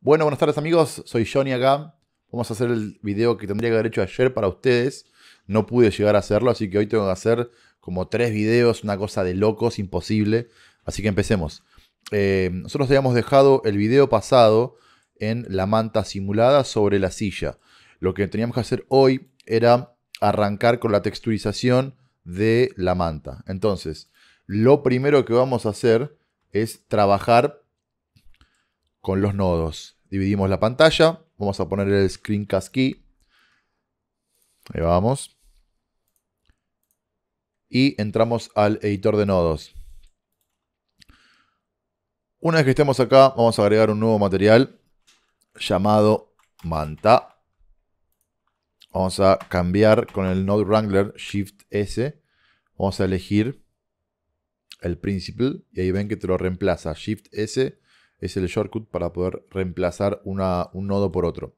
Bueno, buenas tardes amigos, soy Johnny acá. Vamos a hacer el video que tendría que haber hecho ayer para ustedes. No pude llegar a hacerlo, así que hoy tengo que hacer como tres videos, una cosa de locos, imposible. Así que empecemos. Eh, nosotros habíamos dejado el video pasado en la manta simulada sobre la silla. Lo que teníamos que hacer hoy era arrancar con la texturización de la manta. Entonces, lo primero que vamos a hacer es trabajar con los nodos. Dividimos la pantalla. Vamos a poner el screencast key. Ahí vamos. Y entramos al editor de nodos. Una vez que estemos acá, vamos a agregar un nuevo material llamado Manta. Vamos a cambiar con el Node Wrangler Shift S. Vamos a elegir el principal y ahí ven que te lo reemplaza. Shift S es el shortcut para poder reemplazar un nodo por otro.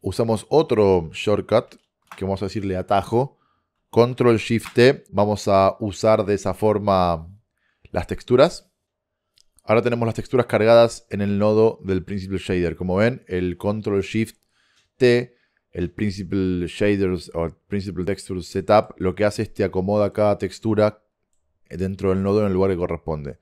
Usamos otro shortcut, que vamos a decirle atajo, control shift T, vamos a usar de esa forma las texturas. Ahora tenemos las texturas cargadas en el nodo del principal shader. Como ven, el control shift T, el principal shaders o principal texture setup, lo que hace es que acomoda cada textura dentro del nodo en el lugar que corresponde.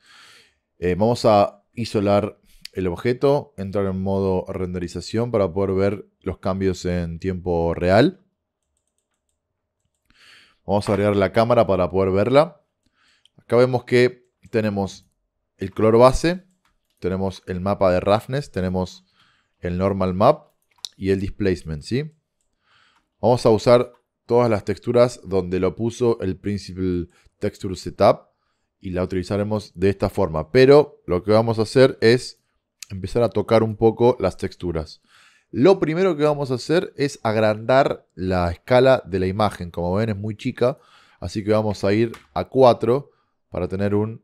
Eh, vamos a isolar el objeto, entrar en modo renderización para poder ver los cambios en tiempo real. Vamos a agregar la cámara para poder verla. Acá vemos que tenemos el color base, tenemos el mapa de roughness, tenemos el normal map y el displacement, ¿sí? Vamos a usar todas las texturas donde lo puso el principal texture setup y la utilizaremos de esta forma. Pero lo que vamos a hacer es empezar a tocar un poco las texturas. Lo primero que vamos a hacer es agrandar la escala de la imagen. Como ven es muy chica, así que vamos a ir a 4 para tener un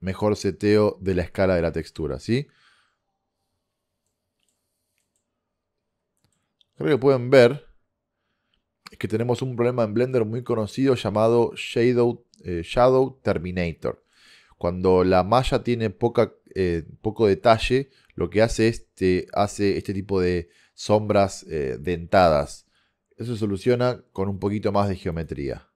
mejor seteo de la escala de la textura. ¿sí? Creo que pueden ver es que tenemos un problema en Blender muy conocido llamado Shadow, eh, Terminator. Cuando la malla tiene poca, eh, poco detalle, lo que hace es hace este tipo de sombras eh, dentadas. Eso se soluciona con un poquito más de geometría.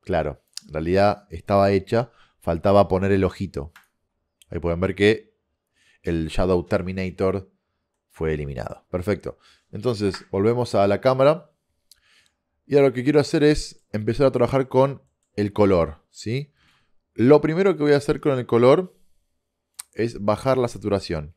Claro, en realidad estaba hecha, faltaba poner el ojito. Ahí pueden ver que el Shadow Terminator fue eliminado. Perfecto. Entonces, volvemos a la cámara. Y ahora lo que quiero hacer es empezar a trabajar con el color, ¿sí? Lo primero que voy a hacer con el color es bajar la saturación.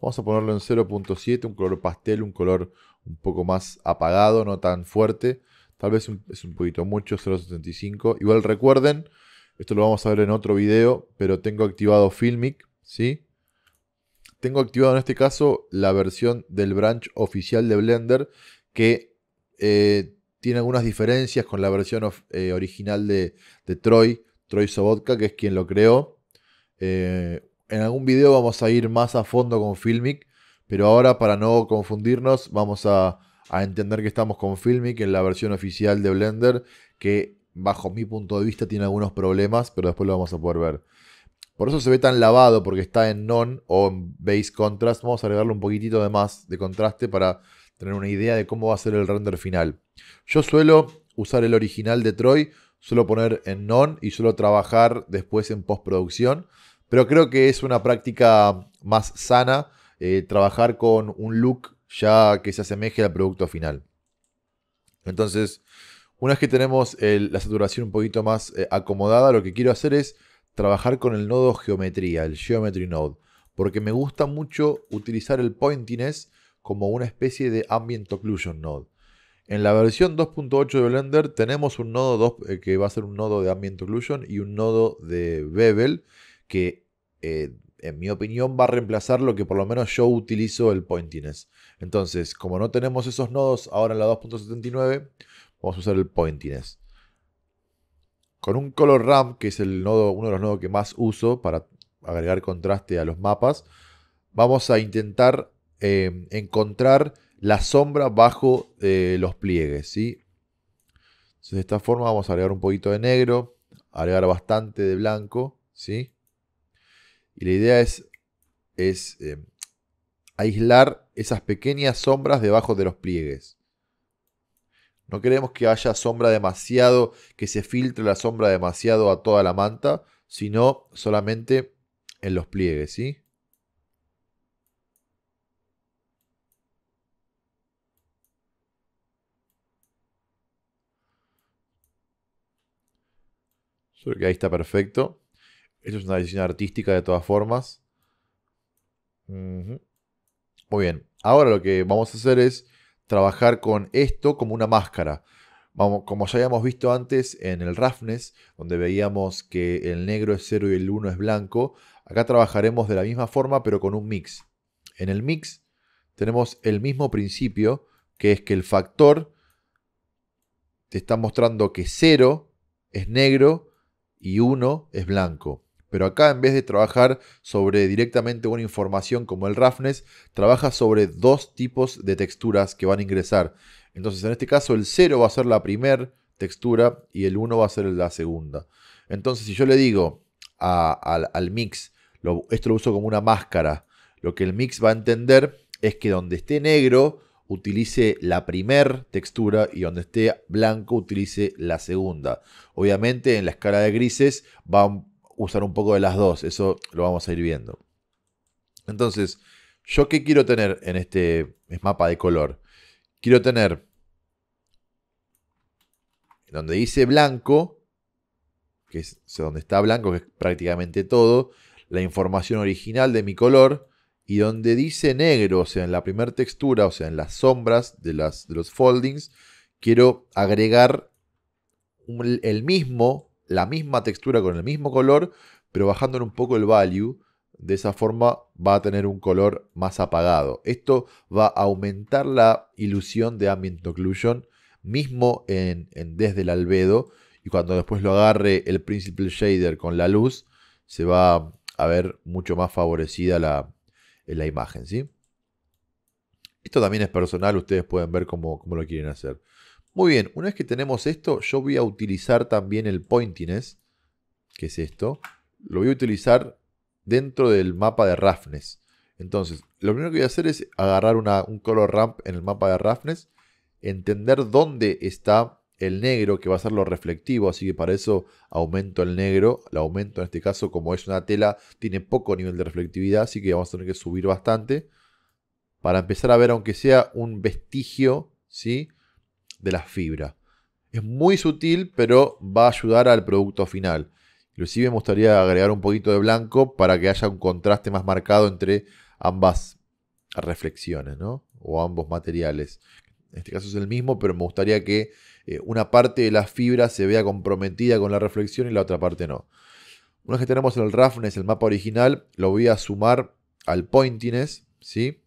Vamos a ponerlo en 0.7, un color pastel, un color un poco más apagado, no tan fuerte. Tal vez es un poquito mucho, 0.75. Igual recuerden, esto lo vamos a ver en otro video, pero tengo activado Filmic, ¿sí? tengo activado en este caso la versión del branch oficial de Blender que eh, tiene algunas diferencias con la versión eh, original de, Troy, Troy Sobotka, que es quien lo creó. Eh, en algún video vamos a ir más a fondo con Filmic, pero ahora para no confundirnos vamos a, a entender que estamos con Filmic en la versión oficial de Blender, que bajo mi punto de vista tiene algunos problemas, pero después lo vamos a poder ver. Por eso se ve tan lavado, porque está en non o en base contrast. Vamos a agregarle un poquitito de más de contraste para tener una idea de cómo va a ser el render final. Yo suelo usar el original de Troy, suelo poner en non y suelo trabajar después en postproducción. Pero creo que es una práctica más sana eh, trabajar con un look ya que se asemeje al producto final. Entonces, una vez que tenemos la saturación un poquito más eh, acomodada, lo que quiero hacer es trabajar con el nodo geometría, el Geometry Node, porque me gusta mucho utilizar el pointiness como una especie de Ambient Occlusion Node. En la versión 2.8 de Blender tenemos un nodo eh, que va a ser un nodo de Ambient Occlusion y un nodo de Bevel que, eh, en mi opinión, va a reemplazar lo que por lo menos yo utilizo el pointiness. Entonces, como no tenemos esos nodos ahora en la 2.79, vamos a usar el pointiness. Con un color RAM, que es el nodo, uno de los nodos que más uso para agregar contraste a los mapas, vamos a intentar em, encontrar la sombra bajo eh, los pliegues. ¿sí? de esta forma vamos a agregar un poquito de negro, agregar bastante de blanco. ¿sí? Y la idea es, es em, aislar esas pequeñas sombras debajo de los pliegues. No queremos que haya sombra demasiado, que se filtre la sombra demasiado a toda la manta, sino solamente en los pliegues, ¿sí? creo que ahí está perfecto. Esto es una decisión artística de todas formas. Muy bien. Ahora lo que vamos a hacer es trabajar con esto como una máscara. Como ya habíamos visto antes en el rafnes donde veíamos que el negro es 0 y el 1 es blanco, acá trabajaremos de la misma forma pero con un mix. En el mix tenemos el mismo principio, que es que el factor te está mostrando que 0 es negro y 1 es blanco. Pero acá en vez de trabajar sobre directamente una información como el roughness, trabaja sobre dos tipos de texturas que van a ingresar. Entonces en este caso el 0 va a ser la primera textura y el 1 va a ser la segunda. Entonces si yo le digo al, mix, esto lo uso como una máscara, lo que el mix va a entender es que donde esté negro utilice la primera textura y donde esté blanco utilice la segunda. Obviamente en la escala de grises va usar un poco de las dos, eso lo vamos a ir viendo. Entonces, ¿yo qué quiero tener en este mapa de color? Quiero tener donde dice blanco, que es donde está blanco, que es prácticamente todo, la información original de mi color, y donde dice negro, o sea, en la primera textura, o sea, en las sombras de, las, de los foldings, quiero agregar el mismo la misma textura con el mismo color, pero bajando un poco el value. De esa forma va a tener un color más apagado. Esto va a aumentar la ilusión de ambient occlusion, mismo en, desde el albedo. Y cuando después lo agarre el principal shader con la luz, se va a ver mucho más favorecida la, la imagen. ¿sí? Esto también es personal, ustedes pueden ver cómo lo quieren hacer. Muy bien, una vez que tenemos esto, yo voy a utilizar también el pointiness, que es esto. Lo voy a utilizar dentro del mapa de roughness. Entonces, lo primero que voy a hacer es agarrar un color ramp en el mapa de roughness, entender dónde está el negro, que va a ser lo reflectivo, así que para eso aumento el negro, lo aumento en este caso, como es una tela, tiene poco nivel de reflectividad, así que vamos a tener que subir bastante, para empezar a ver, aunque sea un vestigio, ¿sí? de la fibra. Es muy sutil, pero va a ayudar al producto final. Inclusive me gustaría agregar un poquito de blanco para que haya un contraste más marcado entre ambas reflexiones, O ambos materiales. En este caso es el mismo, pero me gustaría que eh, una parte de la fibra se vea comprometida con la reflexión y la otra parte no. Una vez que tenemos el roughness, el mapa original, lo voy a sumar al pointiness, ¿sí?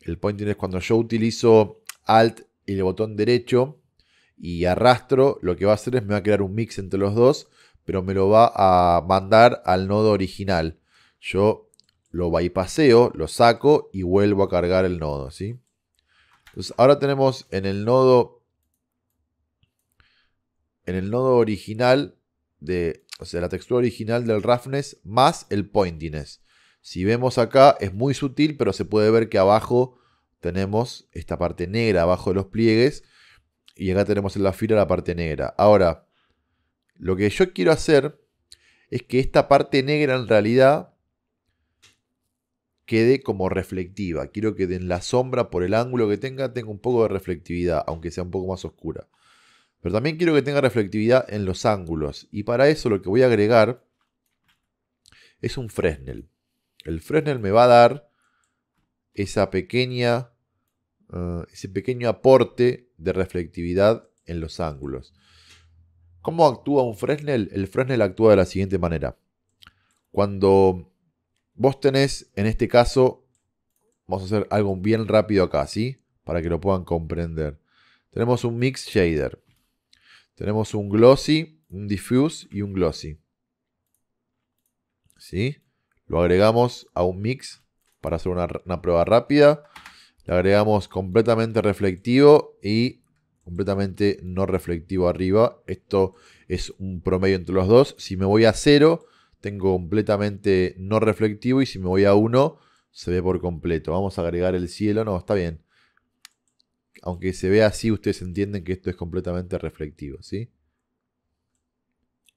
El pointiness cuando yo utilizo Alt el botón derecho y arrastro, lo que va a hacer es me va a crear un mix entre los dos, pero me lo va a mandar al nodo original. Yo lo bypaseo, lo saco y vuelvo a cargar el nodo, ¿sí? Entonces ahora tenemos en el nodo en el nodo original de, o sea, la textura original del roughness más el pointiness. Si vemos acá es muy sutil, pero se puede ver que abajo tenemos esta parte negra abajo de los pliegues y acá tenemos en la fila la parte negra. Ahora, lo que yo quiero hacer es que esta parte negra en realidad quede como reflectiva. Quiero que en la sombra, por el ángulo que tenga, tenga un poco de reflectividad, aunque sea un poco más oscura. Pero también quiero que tenga reflectividad en los ángulos. Y para eso lo que voy a agregar es un Fresnel. El Fresnel me va a dar esa pequeña, ah, ese pequeño aporte de reflectividad en los ángulos. ¿Cómo actúa un Fresnel? El Fresnel actúa de la siguiente manera. Cuando vos tenés, en este caso, vamos a hacer algo bien rápido acá, ¿sí? Para que lo puedan comprender. Tenemos un mix shader. Tenemos un glossy, un diffuse y un glossy. ¿Sí? Lo agregamos a un mix para hacer una, prueba rápida. Le agregamos completamente reflectivo y completamente no reflectivo arriba. Esto es un promedio entre los dos. Si me voy a 0, tengo completamente no reflectivo y si me voy a 1, se ve por completo. Vamos a agregar el cielo, no, está bien. Aunque se vea así, ustedes entienden que esto es completamente reflectivo, ¿sí?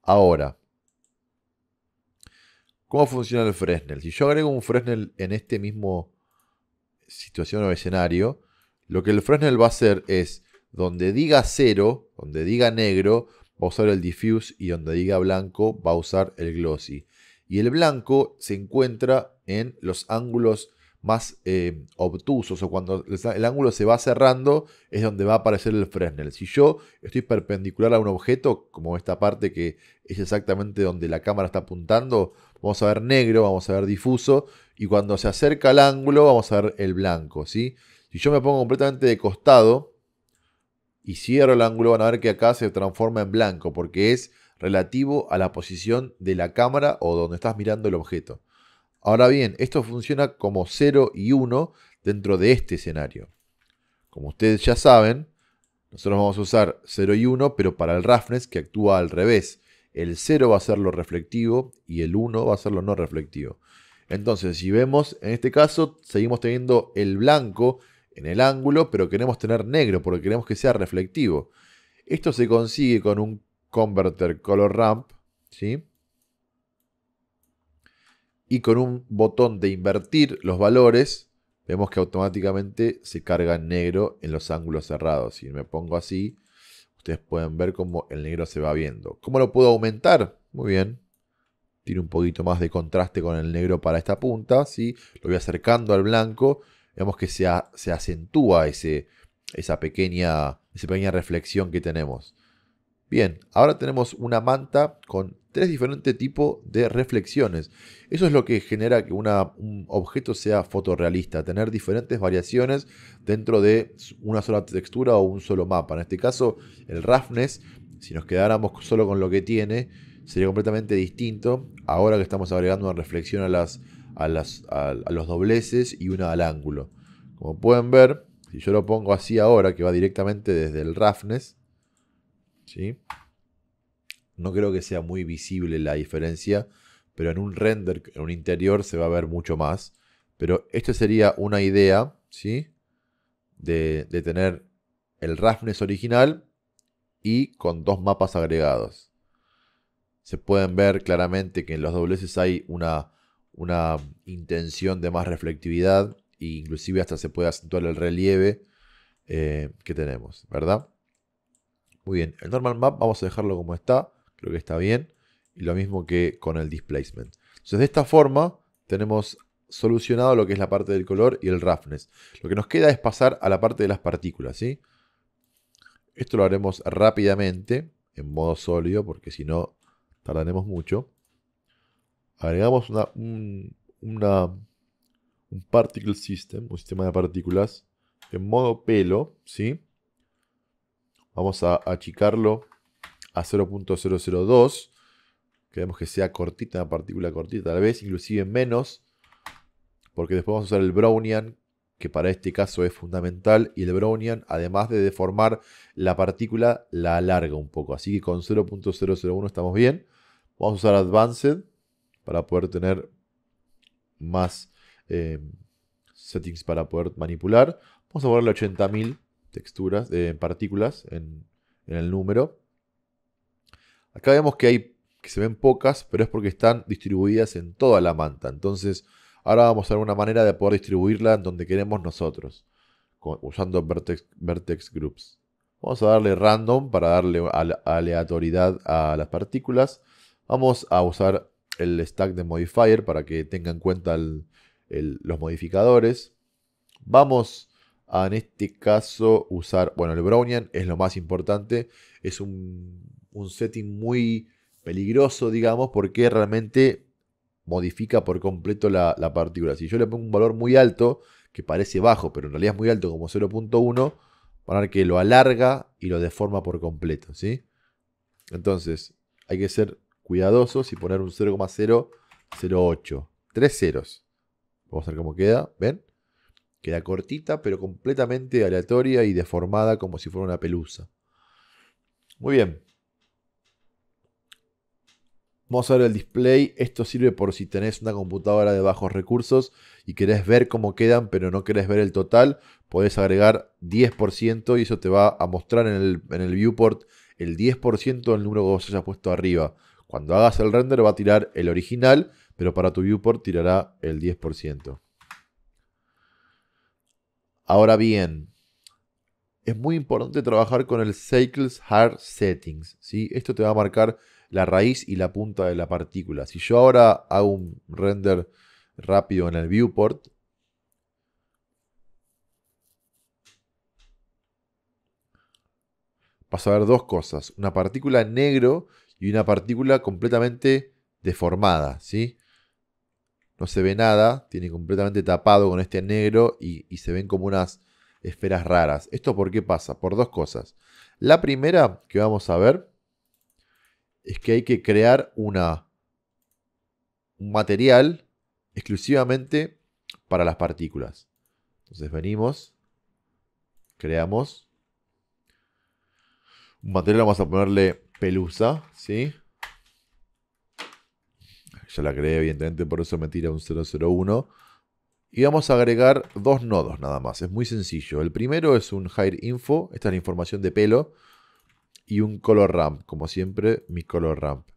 Ahora, ¿Cómo funciona el Fresnel? Si yo agrego un Fresnel en este mismo situación o escenario, lo que el Fresnel va a hacer es, donde diga cero, donde diga negro, va a usar el diffuse y donde diga blanco va a usar el glossy. Y el blanco se encuentra en los ángulos más eh, obtusos o cuando el ángulo se va cerrando es donde va a aparecer el Fresnel. Si yo estoy perpendicular a un objeto, como esta parte que es exactamente donde la cámara está apuntando, vamos a ver negro, vamos a ver difuso y cuando se acerca el ángulo vamos a ver el blanco. Si yo me pongo completamente de costado y cierro el ángulo van a ver que acá se transforma en blanco porque es relativo a la posición de la cámara o donde estás mirando el objeto. Ahora bien, esto funciona como 0 y 1 dentro de este escenario. Como ustedes ya saben, nosotros vamos a usar 0 y 1, pero para el roughness que actúa al revés. El 0 va a ser lo reflectivo y el 1 va a ser lo no reflectivo. Entonces, si vemos, en este caso, seguimos teniendo el blanco en el ángulo, pero queremos tener negro porque queremos que sea reflectivo. Esto se consigue con un converter color ramp, ¿sí? y con un botón de invertir los valores, vemos que automáticamente se carga en negro en los ángulos cerrados. Si me pongo así, ustedes pueden ver cómo el negro se va viendo. ¿Cómo lo puedo aumentar? Muy bien. Tiene un poquito más de contraste con el negro para esta punta. Lo voy acercando al blanco. Vemos que se, se acentúa ese, esa, pequeña, esa pequeña reflexión que tenemos. Bien, ahora tenemos una manta con Tres diferentes tipos de reflexiones. Eso es lo que genera que un objeto sea fotorrealista, tener diferentes variaciones dentro de una sola textura o un solo mapa. En este caso, el roughness, si nos quedáramos solo con lo que tiene, sería completamente distinto. Ahora que estamos agregando una reflexión a, las, a, las, a, los dobleces y una al ángulo. Como pueden ver, si yo lo pongo así ahora, que va directamente desde el roughness, ¿sí? No creo que sea muy visible la diferencia, pero en un render, en un interior, se va a ver mucho más. Pero esto sería una idea, ¿sí? De, tener el roughness original y con dos mapas agregados. Se pueden ver claramente que en los dobleces hay una, una intención de más reflectividad e inclusive hasta se puede acentuar el relieve eh, que tenemos, ¿verdad? Muy bien, el normal map vamos a dejarlo como está creo que está bien. Y lo mismo que con el displacement. Entonces de esta forma tenemos solucionado lo que es la parte del color y el roughness. Lo que nos queda es pasar a la parte de las partículas. ¿sí? Esto lo haremos rápidamente en modo sólido porque si no tardaremos mucho. Agregamos una, un, particle system, un sistema de partículas en modo pelo. ¿sí? Vamos a achicarlo a 0.002. Queremos que sea cortita, una partícula cortita tal vez, inclusive menos, porque después vamos a usar el Brownian, que para este caso es fundamental, y el Brownian, además de deformar la partícula, la alarga un poco. Así que con 0.001 estamos bien. Vamos a usar Advanced para poder tener más em, settings para poder manipular. Vamos a ponerle 80.000 texturas, eh, en partículas en el número. Acá vemos que hay que se ven pocas, pero es porque están distribuidas en toda la manta. Entonces, ahora vamos a ver una manera de poder distribuirla en donde queremos nosotros, usando vertex, vertex groups. Vamos a darle random para darle aleatoriedad a las partículas. Vamos a usar el stack de modifier para que tenga en cuenta los modificadores. Vamos a, en este caso, usar, bueno, el Brownian es lo más importante. Es un un setting muy peligroso, digamos, porque realmente modifica por completo la, partícula. Si yo le pongo un valor muy alto, que parece bajo, pero en realidad es muy alto, como 0.1, van a ver que lo alarga y lo deforma por completo, ¿sí? Entonces, hay que ser cuidadosos y poner un 0,008. Tres ceros. Vamos a ver cómo queda, ¿ven? Queda cortita, pero completamente aleatoria y deformada como si fuera una pelusa. Muy bien. Vamos a ver el display. Esto sirve por si tenés una computadora de bajos recursos y querés ver cómo quedan, pero no querés ver el total. Podés agregar 10% y eso te va a mostrar en el, el viewport el 10% del número que vos hayas puesto arriba. Cuando hagas el render va a tirar el original, pero para tu viewport tirará el 10%. Ahora bien, es muy importante trabajar con el Cycles Hard Settings. Esto te va a marcar la raíz y la punta de la partícula. Si yo ahora hago un render rápido en el viewport, vas a ver dos cosas, una partícula en negro y una partícula completamente deformada, ¿sí? No se ve nada, tiene completamente tapado con este negro y, y se ven como unas esferas raras. ¿Esto por qué pasa? Por dos cosas. La primera que vamos a ver es que hay que crear una, un material exclusivamente para las partículas. Entonces venimos, creamos un material, vamos a ponerle pelusa, ¿sí? Ya la creé, evidentemente, por eso me tira un 001. Y vamos a agregar dos nodos nada más, es muy sencillo. El primero es un hire info, esta es la información de pelo y un color ramp. Como siempre, mi color ramp.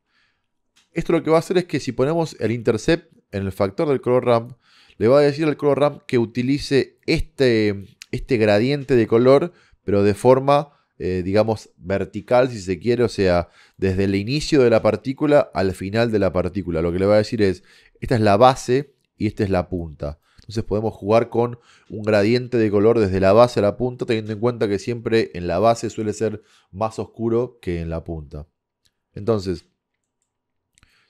Esto lo que va a hacer es que si ponemos el intercept en el factor del color ramp, le va a decir al color ramp que utilice este, este gradiente de color, pero de forma, eh, digamos, vertical, si se quiere, o sea, desde el inicio de la partícula al final de la partícula. Lo que le va a decir es, esta es la base y esta es la punta. Entonces podemos jugar con un gradiente de color desde la base a la punta, teniendo en cuenta que siempre en la base suele ser más oscuro que en la punta. Entonces,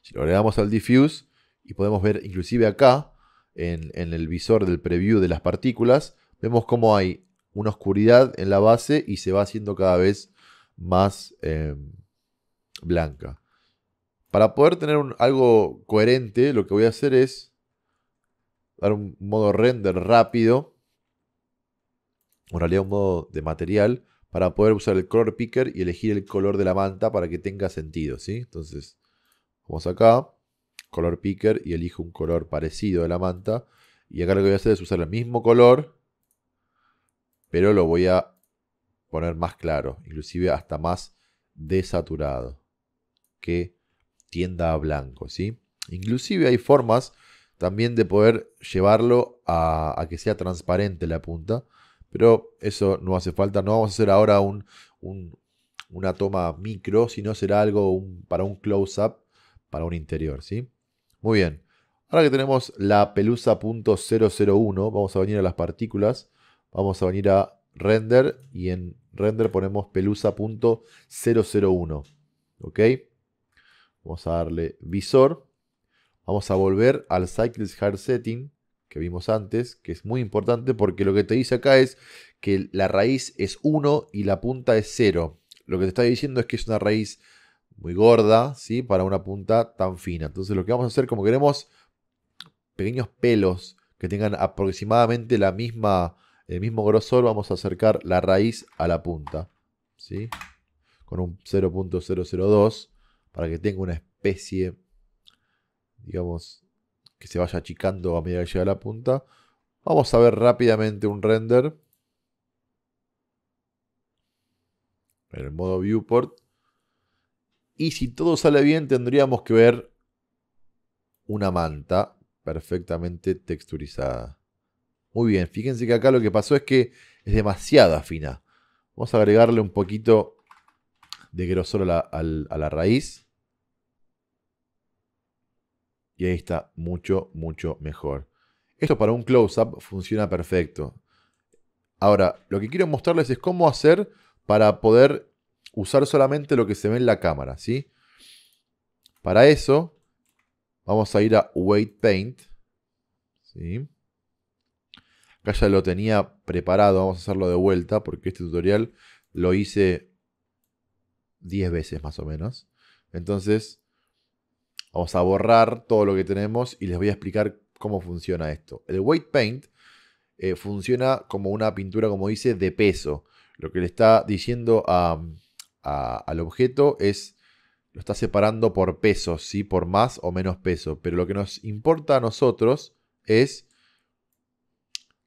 si lo agregamos al diffuse, y podemos ver inclusive acá, en, el visor del preview de las partículas, vemos cómo hay una oscuridad en la base y se va haciendo cada vez más em, blanca. Para poder tener algo coherente, lo que voy a hacer es dar un modo render rápido, en realidad un modo de material, para poder usar el color picker y elegir el color de la manta para que tenga sentido, ¿sí? Entonces, vamos acá, color picker y elijo un color parecido de la manta. Y acá lo que voy a hacer es usar el mismo color, pero lo voy a poner más claro, inclusive hasta más desaturado, que tienda a blanco, ¿sí? Inclusive hay formas también de poder llevarlo a, que sea transparente la punta, pero eso no hace falta, no vamos a hacer ahora un, una toma micro, sino será algo para un close-up, para un interior, ¿sí? Muy bien, ahora que tenemos la pelusa vamos a venir a las partículas, vamos a venir a render y en render ponemos pelusa.001, ¿ok? Vamos a darle visor. Vamos a volver al Cycles Hard Setting que vimos antes, que es muy importante porque lo que te dice acá es que la raíz es 1 y la punta es 0. Lo que te está diciendo es que es una raíz muy gorda, ¿sí? Para una punta tan fina. Entonces lo que vamos a hacer, como queremos pequeños pelos que tengan aproximadamente la misma, el mismo grosor, vamos a acercar la raíz a la punta, ¿sí? Con un 0.002 para que tenga una especie digamos, que se vaya achicando a medida que llega la punta. Vamos a ver rápidamente un render. En el modo viewport. Y si todo sale bien, tendríamos que ver una manta perfectamente texturizada. Muy bien, fíjense que acá lo que pasó es que es demasiada fina. Vamos a agregarle un poquito de grosor a la raíz. Y ahí está mucho, mucho mejor. Esto para un close-up funciona perfecto. Ahora, lo que quiero mostrarles es cómo hacer para poder usar solamente lo que se ve en la cámara, ¿sí? Para eso, vamos a ir a Weight Paint. Acá ya lo tenía preparado, vamos a hacerlo de vuelta, porque este tutorial lo hice 10 veces más o menos. Entonces, Vamos a borrar todo lo que tenemos y les voy a explicar cómo funciona esto. El Weight Paint eh, funciona como una pintura, como dice, de peso. Lo que le está diciendo al objeto es, lo está separando por peso, ¿sí? por más o menos peso. Pero lo que nos importa a nosotros es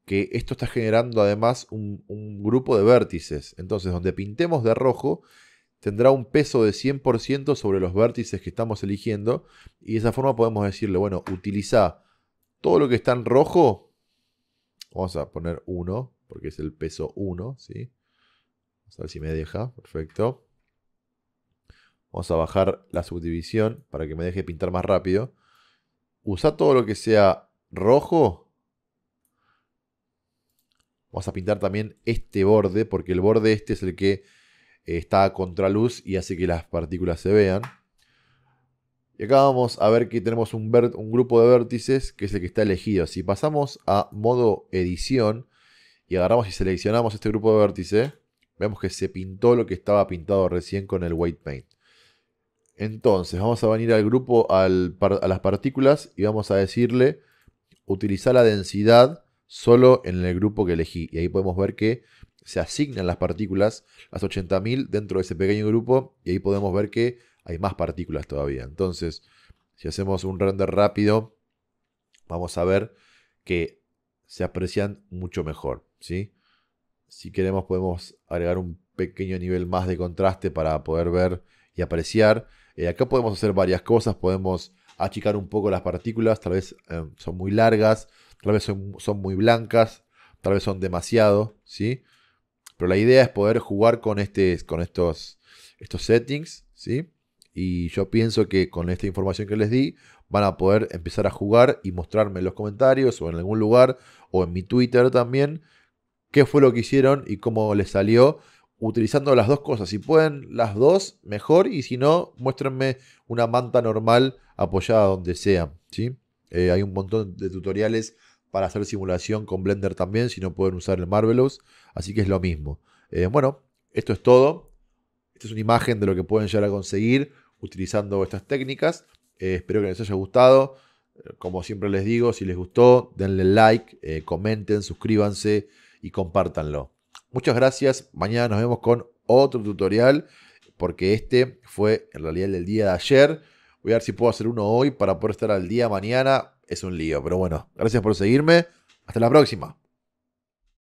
que esto está generando además un grupo de vértices. Entonces, donde pintemos de rojo, tendrá un peso de 100% sobre los vértices que estamos eligiendo. Y de esa forma podemos decirle, bueno, utiliza todo lo que está en rojo. Vamos a poner 1, porque es el peso 1, ¿sí? Vamos a ver si me deja, perfecto. Vamos a bajar la subdivisión para que me deje pintar más rápido. Usa todo lo que sea rojo. Vamos a pintar también este borde, porque el borde este es el que está a contraluz y hace que las partículas se vean. Y acá vamos a ver que tenemos un, grupo de vértices que es el que está elegido. Si pasamos a modo edición y agarramos y seleccionamos este grupo de vértices, vemos que se pintó lo que estaba pintado recién con el white paint. Entonces vamos a venir al grupo, a las partículas y vamos a decirle utilizar la densidad solo en el grupo que elegí. Y ahí podemos ver que se asignan las partículas, las 80.000, dentro de ese pequeño grupo, y ahí podemos ver que hay más partículas todavía. Entonces, si hacemos un render rápido, vamos a ver que se aprecian mucho mejor. ¿sí? Si queremos podemos agregar un pequeño nivel más de contraste para poder ver y apreciar. Eh, acá podemos hacer varias cosas, podemos achicar un poco las partículas, tal vez eh, son muy largas, tal vez son, son, muy blancas, tal vez son demasiado, ¿sí? Pero la idea es poder jugar con, este, con estos, estos settings, ¿sí? Y yo pienso que con esta información que les di van a poder empezar a jugar y mostrarme en los comentarios o en algún lugar o en mi Twitter también qué fue lo que hicieron y cómo les salió utilizando las dos cosas. Si pueden las dos, mejor. Y si no, muéstrenme una manta normal apoyada donde sea. ¿sí? Eh, hay un montón de tutoriales para hacer simulación con Blender también, si no pueden usar el Marvelous. Así que es lo mismo. Eh, bueno, esto es todo. Esta es una imagen de lo que pueden llegar a conseguir utilizando estas técnicas. Eh, espero que les haya gustado. Eh, como siempre les digo, si les gustó, denle like, comenten, suscríbanse y compártanlo. Muchas gracias. Mañana nos vemos con otro tutorial, porque este fue en realidad el del día de ayer. Voy a ver si puedo hacer uno hoy para poder estar al día mañana es un lío. Pero bueno, gracias por seguirme. Hasta la próxima.